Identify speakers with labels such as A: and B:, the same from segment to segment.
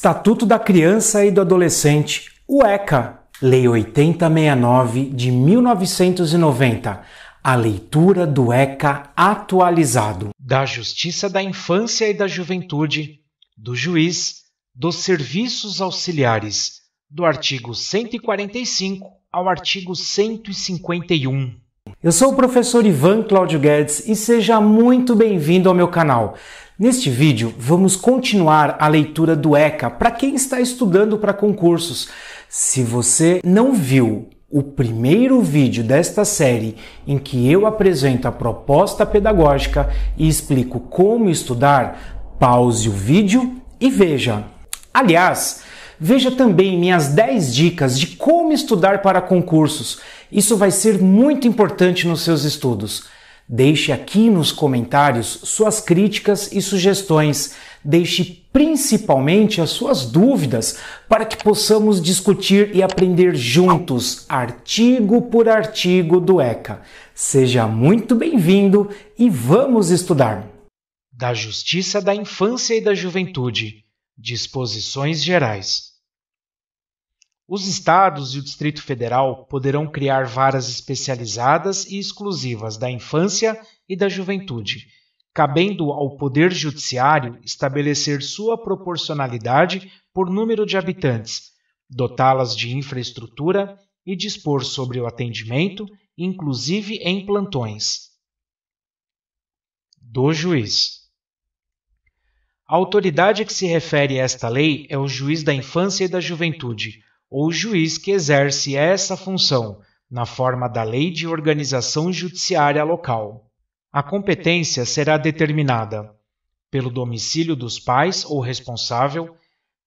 A: Estatuto da Criança e do Adolescente, o ECA, Lei 8069 de 1990, a leitura do ECA atualizado. Da Justiça da Infância e da Juventude, do Juiz, dos Serviços Auxiliares, do artigo 145 ao artigo 151. Eu sou o professor Ivan Cláudio Guedes e seja muito bem-vindo ao meu canal. Neste vídeo, vamos continuar a leitura do ECA para quem está estudando para concursos. Se você não viu o primeiro vídeo desta série em que eu apresento a proposta pedagógica e explico como estudar, pause o vídeo e veja. Aliás, Veja também minhas 10 dicas de como estudar para concursos. Isso vai ser muito importante nos seus estudos. Deixe aqui nos comentários suas críticas e sugestões. Deixe principalmente as suas dúvidas para que possamos discutir e aprender juntos, artigo por artigo do ECA. Seja muito bem-vindo e vamos estudar! Da Justiça da Infância e da Juventude. Disposições Gerais. Os estados e o Distrito Federal poderão criar varas especializadas e exclusivas da infância e da juventude, cabendo ao Poder Judiciário estabelecer sua proporcionalidade por número de habitantes, dotá-las de infraestrutura e dispor sobre o atendimento, inclusive em plantões. Do juiz. A autoridade que se refere esta lei é o juiz da infância e da juventude ou juiz que exerce essa função, na forma da lei de organização judiciária local. A competência será determinada pelo domicílio dos pais ou responsável,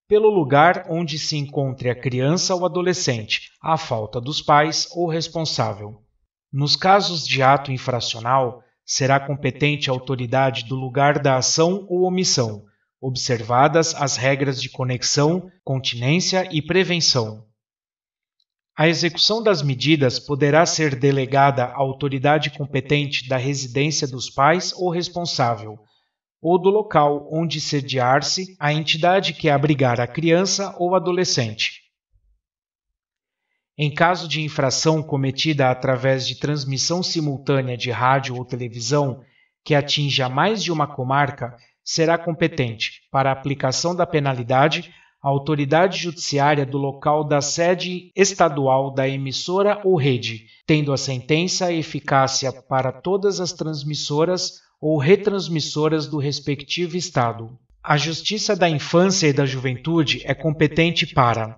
A: pelo lugar onde se encontre a criança ou adolescente, à falta dos pais ou responsável. Nos casos de ato infracional, será competente a autoridade do lugar da ação ou omissão, observadas as regras de conexão, continência e prevenção. A execução das medidas poderá ser delegada à autoridade competente da residência dos pais ou responsável, ou do local onde sediar-se a entidade que abrigar a criança ou adolescente. Em caso de infração cometida através de transmissão simultânea de rádio ou televisão que atinja mais de uma comarca, será competente para aplicação da penalidade a autoridade judiciária do local da sede estadual da emissora ou rede, tendo a sentença eficácia para todas as transmissoras ou retransmissoras do respectivo estado. A Justiça da Infância e da Juventude é competente para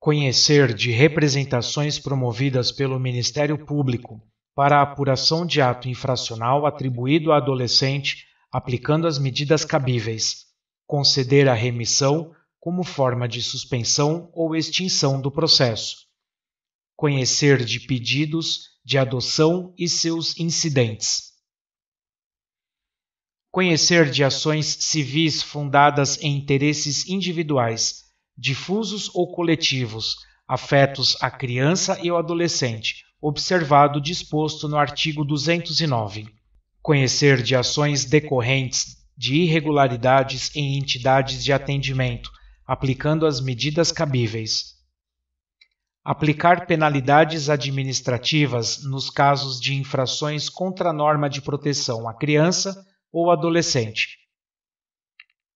A: conhecer de representações promovidas pelo Ministério Público para apuração de ato infracional atribuído a adolescente aplicando as medidas cabíveis, conceder a remissão como forma de suspensão ou extinção do processo, conhecer de pedidos de adoção e seus incidentes. Conhecer de ações civis fundadas em interesses individuais, difusos ou coletivos, afetos à criança e ao adolescente, observado disposto no artigo 209 conhecer de ações decorrentes de irregularidades em entidades de atendimento, aplicando as medidas cabíveis. Aplicar penalidades administrativas nos casos de infrações contra a norma de proteção à criança ou adolescente.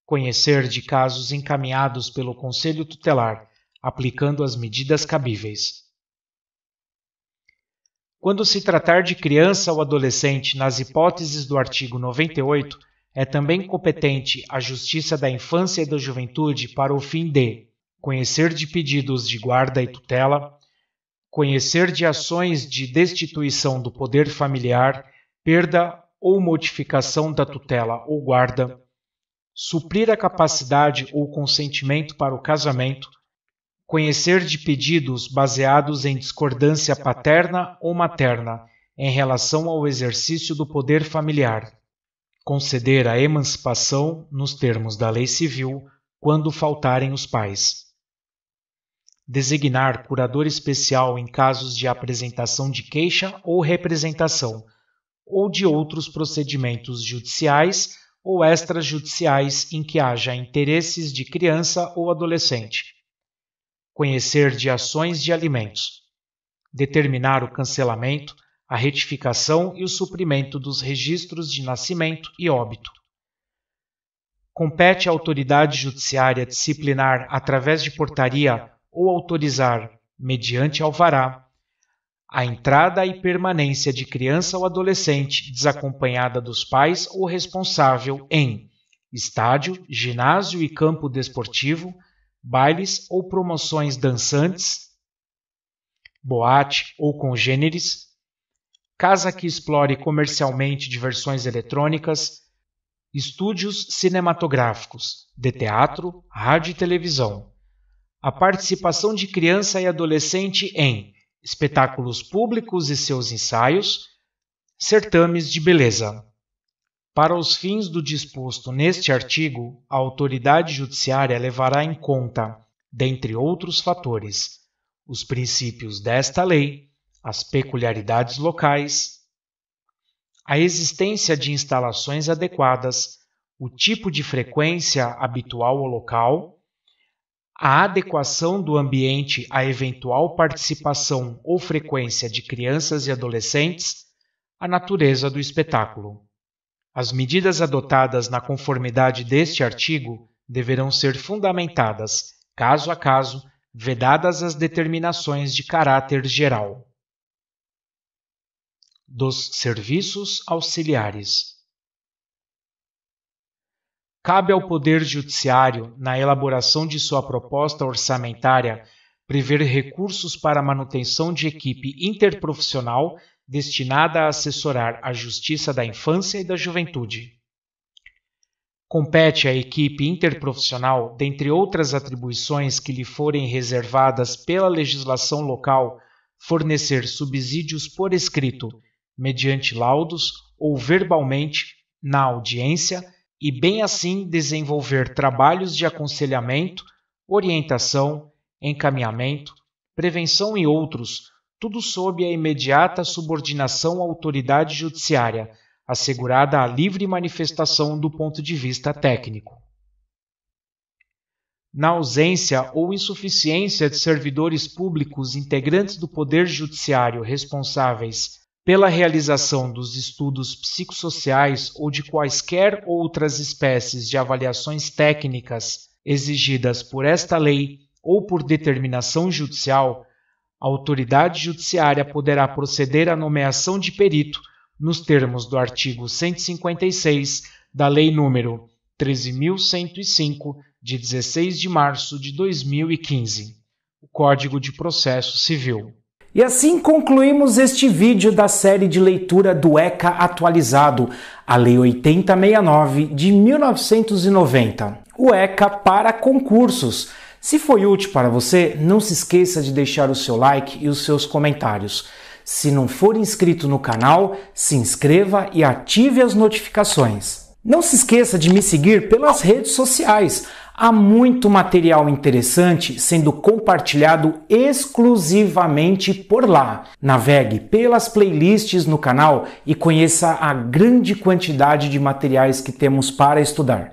A: Conhecer de casos encaminhados pelo Conselho Tutelar, aplicando as medidas cabíveis. Quando se tratar de criança ou adolescente nas hipóteses do artigo 98, é também competente a Justiça da Infância e da Juventude para o fim de conhecer de pedidos de guarda e tutela, conhecer de ações de destituição do poder familiar, perda ou modificação da tutela ou guarda, suprir a capacidade ou consentimento para o casamento, conhecer de pedidos baseados em discordância paterna ou materna em relação ao exercício do poder familiar, conceder a emancipação nos termos da lei civil quando faltarem os pais, designar curador especial em casos de apresentação de queixa ou representação, ou de outros procedimentos judiciais ou extrajudiciais em que haja interesses de criança ou adolescente conhecer de ações de alimentos, determinar o cancelamento, a retificação e o suprimento dos registros de nascimento e óbito. Compete à autoridade judiciária disciplinar através de portaria ou autorizar, mediante alvará, a entrada e permanência de criança ou adolescente desacompanhada dos pais ou responsável em estádio, ginásio e campo desportivo bailes ou promoções dançantes, boate ou congêneres, casa que explore comercialmente diversões eletrônicas, estúdios cinematográficos, de teatro, rádio e televisão, a participação de criança e adolescente em espetáculos públicos e seus ensaios, certames de beleza. Para os fins do disposto neste artigo, a autoridade judiciária levará em conta, dentre outros fatores, os princípios desta lei, as peculiaridades locais, a existência de instalações adequadas, o tipo de frequência habitual ou local, a adequação do ambiente à eventual participação ou frequência de crianças e adolescentes, a natureza do espetáculo. As medidas adotadas na conformidade deste artigo deverão ser fundamentadas, caso a caso, vedadas as determinações de caráter geral. Dos serviços auxiliares. Cabe ao Poder Judiciário, na elaboração de sua proposta orçamentária, prever recursos para a manutenção de equipe interprofissional destinada a assessorar a Justiça da Infância e da Juventude. Compete à equipe interprofissional, dentre outras atribuições que lhe forem reservadas pela legislação local, fornecer subsídios por escrito, mediante laudos ou verbalmente, na audiência, e bem assim desenvolver trabalhos de aconselhamento, orientação, encaminhamento, prevenção e outros tudo sob a imediata subordinação à autoridade judiciária, assegurada a livre manifestação do ponto de vista técnico. Na ausência ou insuficiência de servidores públicos integrantes do Poder Judiciário responsáveis pela realização dos estudos psicossociais ou de quaisquer outras espécies de avaliações técnicas exigidas por esta lei ou por determinação judicial, a autoridade judiciária poderá proceder à nomeação de perito nos termos do artigo 156 da Lei Número 13.105, de 16 de março de 2015, o Código de Processo Civil. E assim concluímos este vídeo da série de leitura do ECA atualizado, a Lei 8069 de 1990, o ECA para concursos se foi útil para você, não se esqueça de deixar o seu like e os seus comentários. Se não for inscrito no canal, se inscreva e ative as notificações. Não se esqueça de me seguir pelas redes sociais. Há muito material interessante sendo compartilhado exclusivamente por lá. Navegue pelas playlists no canal e conheça a grande quantidade de materiais que temos para estudar.